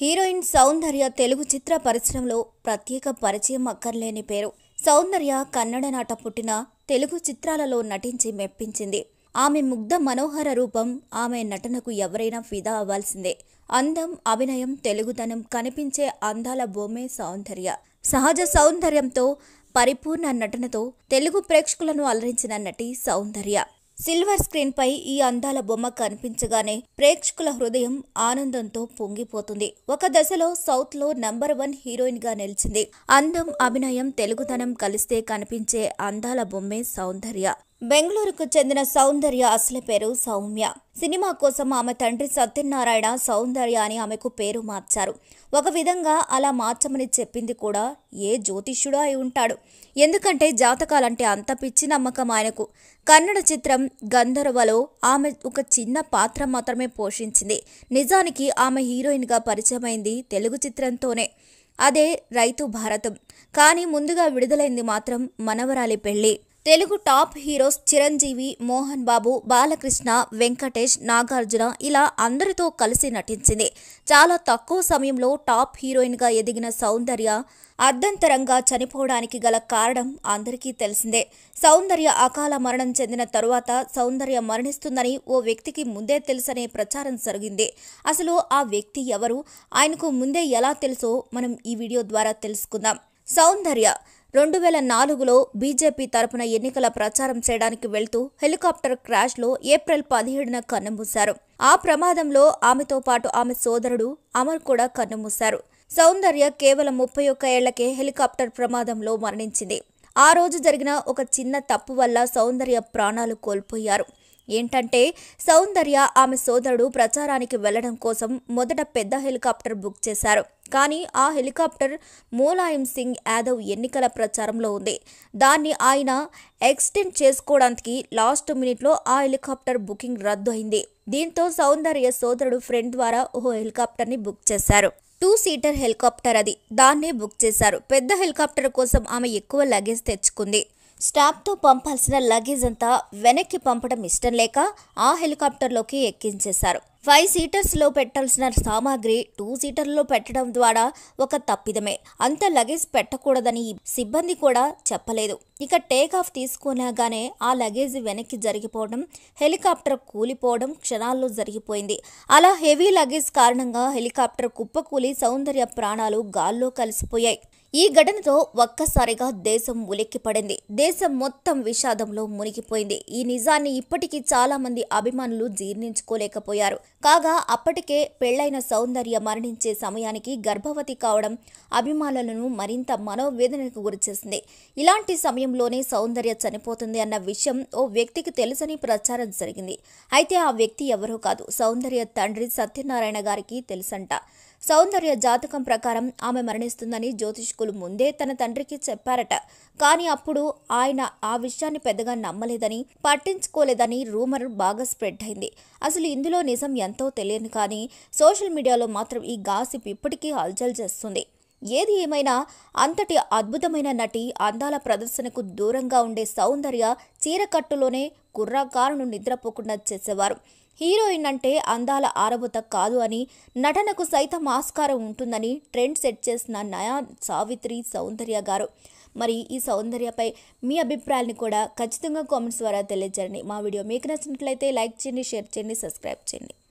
heroine సౌందర్య తెలుగు చిత్ర పరిశ్రమలో ప్రత్యేక పరిచయం అక్కర్లేని పేరు సౌందర్య కన్నడ నాట పుట్టిన తెలుగు చిత్రాలలో నటించి మెప్పించింది ఆమె ముగ్ధ మనోహర రూపం ఆమె నటనకు ఎవరైనా ఫిదా అవ్వాల్సిందే అందం అభినయం తెలుగుదనం కనిపించే అందాల భూమి సౌందర్య సహజ సౌందర్యంతో పరిపూర్ణ నటనతో తెలుగు ప్రేక్షకులను అలరించిన నటి సౌందర్య సిల్వర్ స్క్రీన్ పై ఈ అందాల బొమ్మ కనిపించగానే ప్రేక్షకుల హృదయం ఆనందంతో పొంగిపోతుంది ఒక దశలో సౌత్ లో నంబర్ వన్ హీరోయిన్ గా నిలిచింది అందం అభినయం తెలుగుతనం కలిస్తే కనిపించే అందాల బొమ్మే సౌందర్య బెంగళూరుకు చెందిన సౌందర్య అసలు పేరు సౌమ్య సినిమా కోసం ఆమె తండ్రి సత్యనారాయణ సౌందర్య అని ఆమెకు పేరు మార్చారు ఒక విధంగా అలా మార్చమని చెప్పింది కూడా ఏ జ్యోతిష్యుడు అయి ఉంటాడు ఎందుకంటే జాతకాలంటే అంత పిచ్చి నమ్మకం ఆయనకు కన్నడ చిత్రం గంధర్వలో ఆమె ఒక చిన్న పాత్ర మాత్రమే పోషించింది నిజానికి ఆమె హీరోయిన్గా పరిచయమైంది తెలుగు చిత్రంతోనే అదే రైతు భారతం కానీ ముందుగా విడుదలైంది మాత్రం మనవరాలి పెళ్లి తెలుగు టాప్ హీరోస్ చిరంజీవి మోహన్ బాబు బాలకృష్ణ వెంకటేష్ నాగార్జున ఇలా అందరితో కలిసి నటించింది చాలా తక్కువ సమయంలో టాప్ హీరోయిన్గా ఎదిగిన సౌందర్య అర్ధంతరంగా చనిపోవడానికి గల కారణం అందరికీ తెలిసిందే సౌందర్య అకాల మరణం చెందిన తరువాత సౌందర్య మరణిస్తుందని ఓ వ్యక్తికి ముందే తెలుసనే ప్రచారం జరిగింది అసలు ఆ వ్యక్తి ఎవరు ఆయనకు ముందే ఎలా తెలుసో మనం ఈ వీడియో ద్వారా తెలుసుకుందాం సౌందర్య రెండు వేల నాలుగులో బీజేపీ తరపున ఎన్నికల ప్రచారం చేయడానికి వెళ్తూ హెలికాప్టర్ క్రాష్లో ఏప్రిల్ పదిహేడున కన్నుమూశారు ఆ ప్రమాదంలో ఆమెతో పాటు ఆమె సోదరుడు అమర్ కూడా కన్నుమూశారు సౌందర్య కేవలం ముప్పై ఒక్క ఏళ్లకే హెలికాప్టర్ ప్రమాదంలో మరణించింది ఆ రోజు జరిగిన ఒక చిన్న తప్పు వల్ల సౌందర్య ప్రాణాలు కోల్పోయారు ఏంటంటే సౌందర్య ఆమె సోదరుడు ప్రచారానికి వెళ్లడం కోసం మొదట పెద్ద హెలికాప్టర్ బుక్ చేశారు కానీ ఆ హెలికాప్టర్ మూలాయం సింగ్ యాదవ్ ఎన్నికల ప్రచారంలో ఉంది దాన్ని ఆయన ఎక్స్టెండ్ చేసుకోవడానికి లాస్ట్ మినిట్లో ఆ హెలికాప్టర్ బుకింగ్ రద్దు అయింది దీంతో సౌందర్య సోదరుడు ఫ్రెండ్ ద్వారా ఓ హెలికాప్టర్ని బుక్ చేశారు టూ సీటర్ హెలికాప్టర్ అది దాన్నే బుక్ చేశారు పెద్ద హెలికాప్టర్ కోసం ఆమె ఎక్కువ లగేజ్ తెచ్చుకుంది స్టాఫ్తో పంపాల్సిన లగేజ్ అంతా వెనక్కి పంపడం ఇష్టం లేక ఆ హెలికాప్టర్లోకి ఎక్కించేశారు ఫైవ్ సీటర్స్లో పెట్టాల్సిన సామాగ్రి టూ సీటర్లో పెట్టడం ద్వారా ఒక తప్పిదమే అంత లగేజ్ పెట్టకూడదని సిబ్బంది కూడా చెప్పలేదు ఇక టేక్ ఆఫ్ తీసుకునగానే ఆ లగేజ్ వెనక్కి జరిగిపోవడం హెలికాప్టర్ కూలిపోవడం క్షణాల్లో జరిగిపోయింది అలా హెవీ లగేజ్ కారణంగా హెలికాప్టర్ కుప్పకూలి సౌందర్య ప్రాణాలు గాల్లో కలిసిపోయాయి ఈ ఘటనతో ఒక్కసారిగా దేశం ఉలిక్కిపడింది దేశం మొత్తం విషాదంలో మునిగిపోయింది ఈ నిజాన్ని ఇప్పటికీ చాలా మంది అభిమానులు జీర్ణించుకోలేకపోయారు కాగా అప్పటికే పెళ్లైన సౌందర్య మరణించే సమయానికి గర్భవతి కావడం అభిమానులను మరింత మనోవేదనకు గురిచేసింది ఇలాంటి సమయంలోనే సౌందర్య చనిపోతుంది అన్న విషయం ఓ వ్యక్తికి తెలుసని ప్రచారం జరిగింది అయితే ఆ వ్యక్తి ఎవరూ కాదు సౌందర్య తండ్రి సత్యనారాయణ గారికి తెలుసంట సౌందర్య జాతకం ప్రకారం ఆమె మరణిస్తుందని జ్యోతిష్ స్కూల్ ముందే తన తండ్రికి చెప్పారట కానీ అప్పుడు ఆయన ఆ విషయాన్ని పెద్దగా నమ్మలేదని పట్టించుకోలేదని రూమర్ బాగా స్ప్రెడ్ అయింది అసలు ఇందులో నిజం ఎంతో తెలియదు కానీ సోషల్ మీడియాలో మాత్రం ఈ గాసిప్ ఇప్పటికీ హల్చల్ చేస్తుంది ఏది ఏమైనా అంతటి అద్భుతమైన నటి అందాల ప్రదర్శనకు దూరంగా ఉండే సౌందర్య చీరకట్టులోనే కుర్రాకారును నిద్రపోకుండా చేసేవారు హీరోయిన్ అంటే అందాల ఆరబుత కాదు అని నటనకు సైతం ఆస్కారం ఉంటుందని ట్రెండ్ సెట్ చేసిన నయా సావిత్రి సౌందర్య గారు మరి ఈ సౌందర్యపై మీ అభిప్రాయాన్ని కూడా ఖచ్చితంగా కామెంట్స్ ద్వారా తెలియజేయండి మా వీడియో మీకు నచ్చినట్లయితే లైక్ చేయండి షేర్ చేయండి సబ్స్క్రైబ్ చేయండి